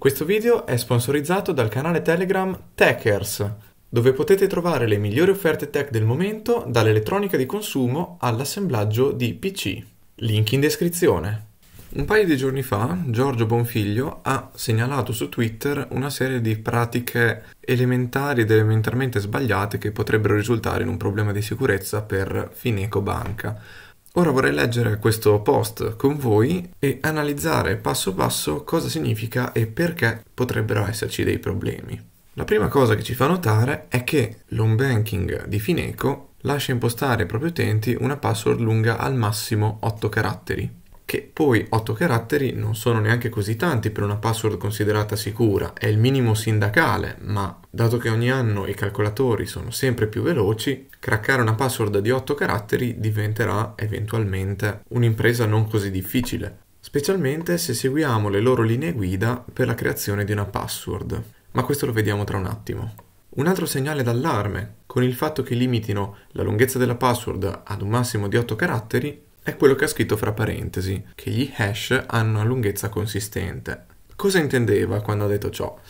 Questo video è sponsorizzato dal canale Telegram Techers, dove potete trovare le migliori offerte tech del momento, dall'elettronica di consumo all'assemblaggio di PC. Link in descrizione. Un paio di giorni fa Giorgio Bonfiglio ha segnalato su Twitter una serie di pratiche elementari ed elementarmente sbagliate che potrebbero risultare in un problema di sicurezza per Fineco Banca Ora vorrei leggere questo post con voi e analizzare passo passo cosa significa e perché potrebbero esserci dei problemi. La prima cosa che ci fa notare è che l'home banking di Fineco lascia impostare ai propri utenti una password lunga al massimo 8 caratteri che poi 8 caratteri non sono neanche così tanti per una password considerata sicura, è il minimo sindacale, ma dato che ogni anno i calcolatori sono sempre più veloci, craccare una password di 8 caratteri diventerà eventualmente un'impresa non così difficile, specialmente se seguiamo le loro linee guida per la creazione di una password. Ma questo lo vediamo tra un attimo. Un altro segnale d'allarme, con il fatto che limitino la lunghezza della password ad un massimo di 8 caratteri, è quello che ha scritto fra parentesi, che gli hash hanno una lunghezza consistente. Cosa intendeva quando ha detto ciò?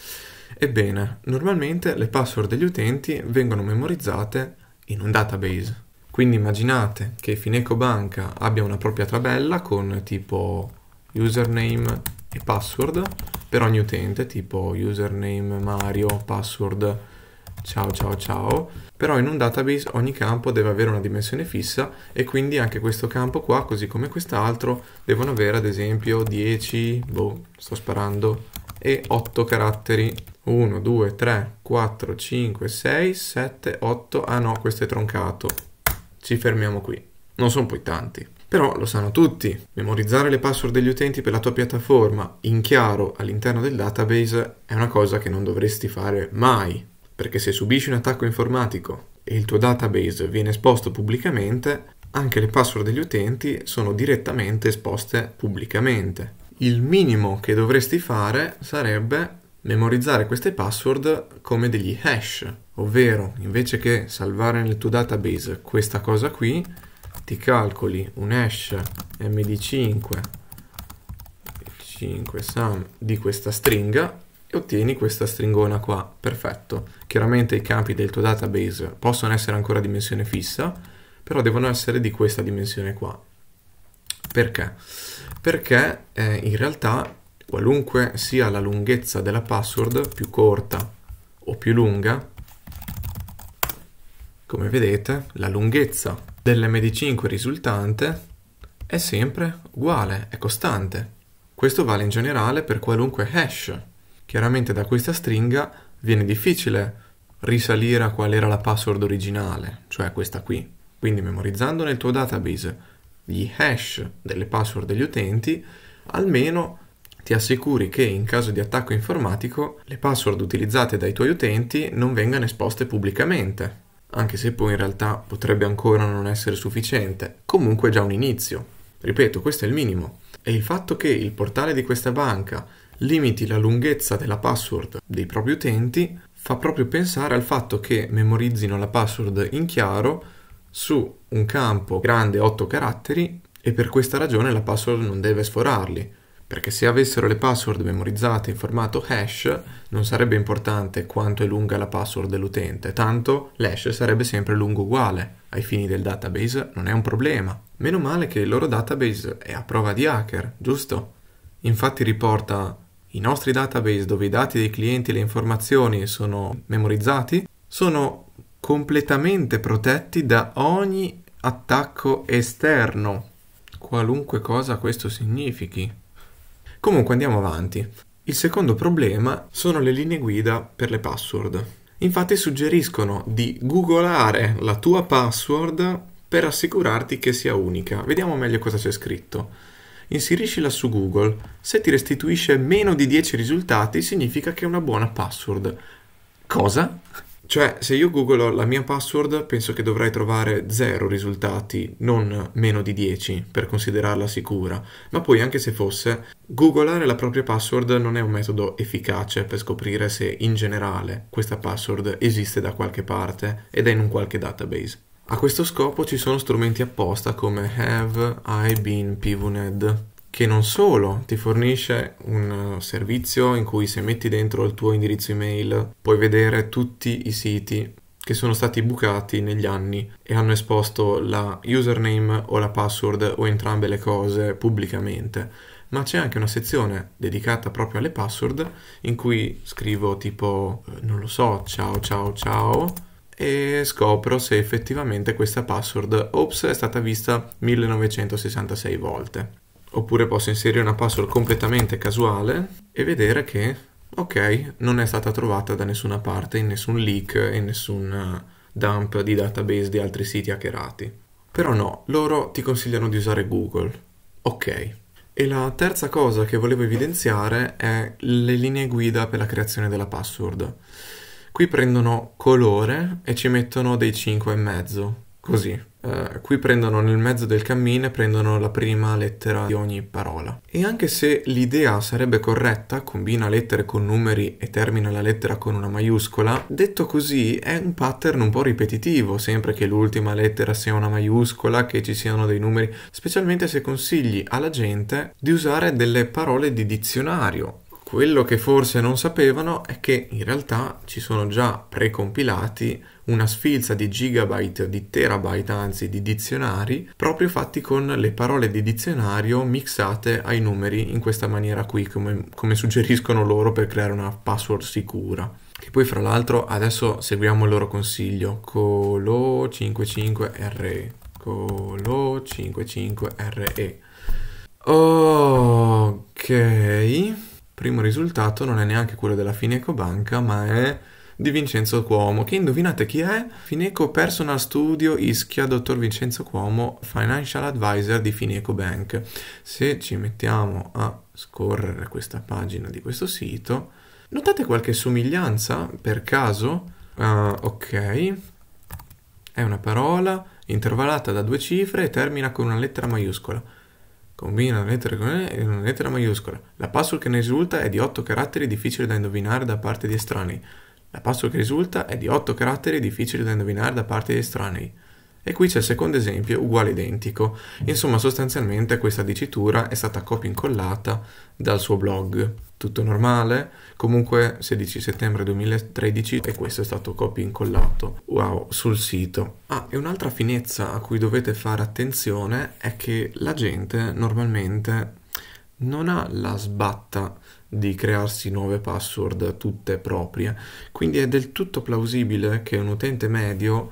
Ebbene, normalmente le password degli utenti vengono memorizzate in un database. Quindi immaginate che Fineco Banca abbia una propria tabella con tipo username e password per ogni utente, tipo username Mario, password ciao ciao ciao, però in un database ogni campo deve avere una dimensione fissa e quindi anche questo campo qua, così come quest'altro, devono avere ad esempio 10, boh, sto sparando, e 8 caratteri. 1, 2, 3, 4, 5, 6, 7, 8, ah no, questo è troncato. Ci fermiamo qui. Non sono poi tanti. Però lo sanno tutti, memorizzare le password degli utenti per la tua piattaforma in chiaro all'interno del database è una cosa che non dovresti fare mai, perché se subisci un attacco informatico e il tuo database viene esposto pubblicamente, anche le password degli utenti sono direttamente esposte pubblicamente. Il minimo che dovresti fare sarebbe memorizzare queste password come degli hash, ovvero invece che salvare nel tuo database questa cosa qui, ti calcoli un hash md5 5 sum di questa stringa e ottieni questa stringona qua, perfetto. Chiaramente i campi del tuo database possono essere ancora a dimensione fissa, però devono essere di questa dimensione qua. Perché? Perché eh, in realtà qualunque sia la lunghezza della password, più corta o più lunga, come vedete la lunghezza dell'MD5 risultante è sempre uguale, è costante. Questo vale in generale per qualunque hash Chiaramente da questa stringa viene difficile risalire a qual era la password originale, cioè questa qui. Quindi memorizzando nel tuo database gli hash delle password degli utenti, almeno ti assicuri che in caso di attacco informatico le password utilizzate dai tuoi utenti non vengano esposte pubblicamente, anche se poi in realtà potrebbe ancora non essere sufficiente. Comunque è già un inizio. Ripeto, questo è il minimo. E il fatto che il portale di questa banca limiti la lunghezza della password dei propri utenti fa proprio pensare al fatto che memorizzino la password in chiaro su un campo grande 8 caratteri e per questa ragione la password non deve sforarli, perché se avessero le password memorizzate in formato hash non sarebbe importante quanto è lunga la password dell'utente, tanto l'hash sarebbe sempre lungo uguale, ai fini del database non è un problema. Meno male che il loro database è a prova di hacker, giusto? Infatti riporta i nostri database dove i dati dei clienti e le informazioni sono memorizzati sono completamente protetti da ogni attacco esterno, qualunque cosa questo significhi. Comunque andiamo avanti. Il secondo problema sono le linee guida per le password. Infatti suggeriscono di googolare la tua password per assicurarti che sia unica. Vediamo meglio cosa c'è scritto inseriscila su Google. Se ti restituisce meno di 10 risultati significa che è una buona password. Cosa? Cioè, se io googlo la mia password, penso che dovrai trovare 0 risultati, non meno di 10, per considerarla sicura. Ma poi, anche se fosse, googlare la propria password non è un metodo efficace per scoprire se in generale questa password esiste da qualche parte ed è in un qualche database. A questo scopo ci sono strumenti apposta come Have I Been PVNed che non solo ti fornisce un eh, servizio in cui se metti dentro il tuo indirizzo email puoi vedere tutti i siti che sono stati bucati negli anni e hanno esposto la username o la password o entrambe le cose pubblicamente, ma c'è anche una sezione dedicata proprio alle password in cui scrivo tipo eh, non lo so, ciao ciao ciao e scopro se effettivamente questa password ops è stata vista 1966 volte. Oppure posso inserire una password completamente casuale e vedere che, ok, non è stata trovata da nessuna parte, in nessun leak, in nessun eh, dump di database di altri siti hackerati. Però no, loro ti consigliano di usare Google. Ok. E la terza cosa che volevo evidenziare è le linee guida per la creazione della password. Qui prendono colore e ci mettono dei 5 e mezzo, così. Uh, qui prendono nel mezzo del cammino e prendono la prima lettera di ogni parola. E anche se l'idea sarebbe corretta, combina lettere con numeri e termina la lettera con una maiuscola, detto così è un pattern un po' ripetitivo, sempre che l'ultima lettera sia una maiuscola, che ci siano dei numeri, specialmente se consigli alla gente di usare delle parole di dizionario quello che forse non sapevano è che in realtà ci sono già precompilati una sfilza di gigabyte, di terabyte anzi, di dizionari, proprio fatti con le parole di dizionario mixate ai numeri in questa maniera qui, come, come suggeriscono loro per creare una password sicura che poi fra l'altro adesso seguiamo il loro consiglio colo 55re colo 55re ok primo risultato non è neanche quello della Fineco Banca, ma è di Vincenzo Cuomo, che indovinate chi è? Fineco Personal Studio Ischia, dottor Vincenzo Cuomo, Financial Advisor di Fineco Bank. Se ci mettiamo a scorrere questa pagina di questo sito, notate qualche somiglianza per caso? Uh, ok, è una parola intervallata da due cifre e termina con una lettera maiuscola. Combina la lettera con E una lettera maiuscola. La password che ne risulta è di 8 caratteri difficili da indovinare da parte di estranei. La password che risulta è di 8 caratteri difficile da indovinare da parte di estranei. E qui c'è il secondo esempio, uguale identico. Insomma, sostanzialmente questa dicitura è stata copia incollata dal suo blog tutto normale. Comunque 16 settembre 2013 e questo è stato copy incollato wow, sul sito. Ah, e un'altra finezza a cui dovete fare attenzione è che la gente normalmente non ha la sbatta di crearsi nuove password tutte proprie, quindi è del tutto plausibile che un utente medio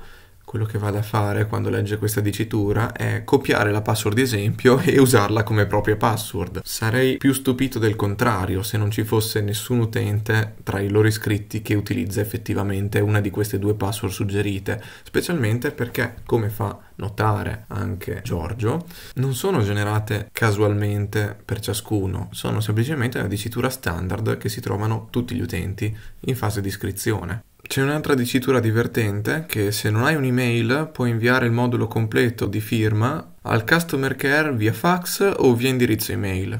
quello che vado a fare quando legge questa dicitura è copiare la password di esempio e usarla come propria password. Sarei più stupito del contrario se non ci fosse nessun utente tra i loro iscritti che utilizza effettivamente una di queste due password suggerite, specialmente perché, come fa notare anche Giorgio, non sono generate casualmente per ciascuno, sono semplicemente una dicitura standard che si trovano tutti gli utenti in fase di iscrizione. C'è un'altra dicitura divertente che se non hai un'email puoi inviare il modulo completo di firma al customer care via fax o via indirizzo email.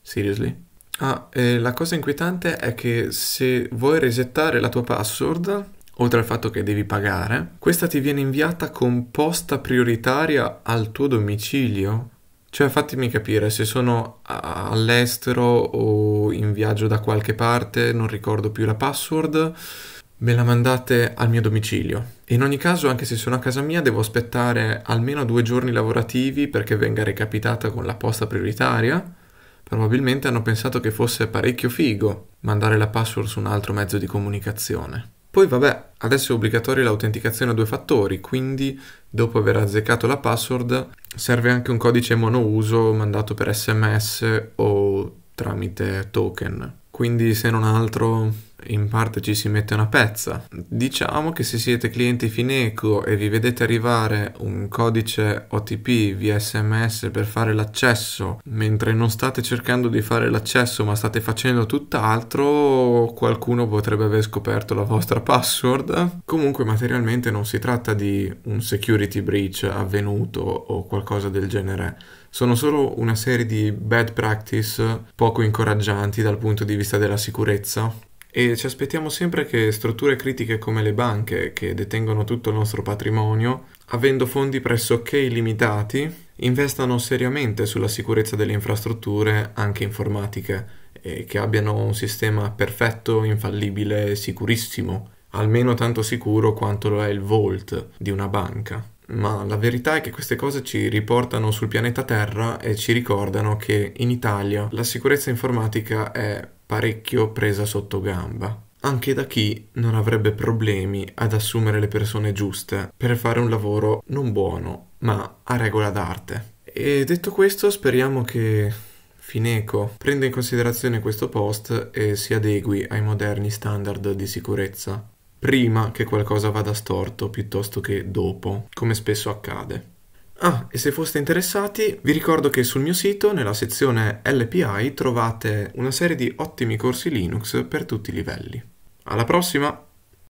Seriously? Ah, eh, la cosa inquietante è che se vuoi resettare la tua password, oltre al fatto che devi pagare, questa ti viene inviata con posta prioritaria al tuo domicilio. Cioè, fatemi capire, se sono all'estero o in viaggio da qualche parte, non ricordo più la password, me la mandate al mio domicilio. In ogni caso, anche se sono a casa mia, devo aspettare almeno due giorni lavorativi perché venga recapitata con la posta prioritaria. Probabilmente hanno pensato che fosse parecchio figo mandare la password su un altro mezzo di comunicazione. Poi vabbè, adesso è obbligatoria l'autenticazione a due fattori, quindi dopo aver azzeccato la password serve anche un codice monouso mandato per sms o tramite token quindi se non altro in parte ci si mette una pezza. Diciamo che se siete clienti Fineco e vi vedete arrivare un codice OTP via SMS per fare l'accesso, mentre non state cercando di fare l'accesso ma state facendo tutt'altro, qualcuno potrebbe aver scoperto la vostra password. Comunque materialmente non si tratta di un security breach avvenuto o qualcosa del genere sono solo una serie di bad practice poco incoraggianti dal punto di vista della sicurezza e ci aspettiamo sempre che strutture critiche come le banche, che detengono tutto il nostro patrimonio, avendo fondi pressoché illimitati, investano seriamente sulla sicurezza delle infrastrutture, anche informatiche, e che abbiano un sistema perfetto, infallibile, sicurissimo, almeno tanto sicuro quanto lo è il Vault di una banca ma la verità è che queste cose ci riportano sul pianeta Terra e ci ricordano che in Italia la sicurezza informatica è parecchio presa sotto gamba anche da chi non avrebbe problemi ad assumere le persone giuste per fare un lavoro non buono, ma a regola d'arte. E detto questo, speriamo che Fineco prenda in considerazione questo post e si adegui ai moderni standard di sicurezza prima che qualcosa vada storto piuttosto che dopo, come spesso accade. Ah, e se foste interessati, vi ricordo che sul mio sito, nella sezione LPI, trovate una serie di ottimi corsi Linux per tutti i livelli. Alla prossima!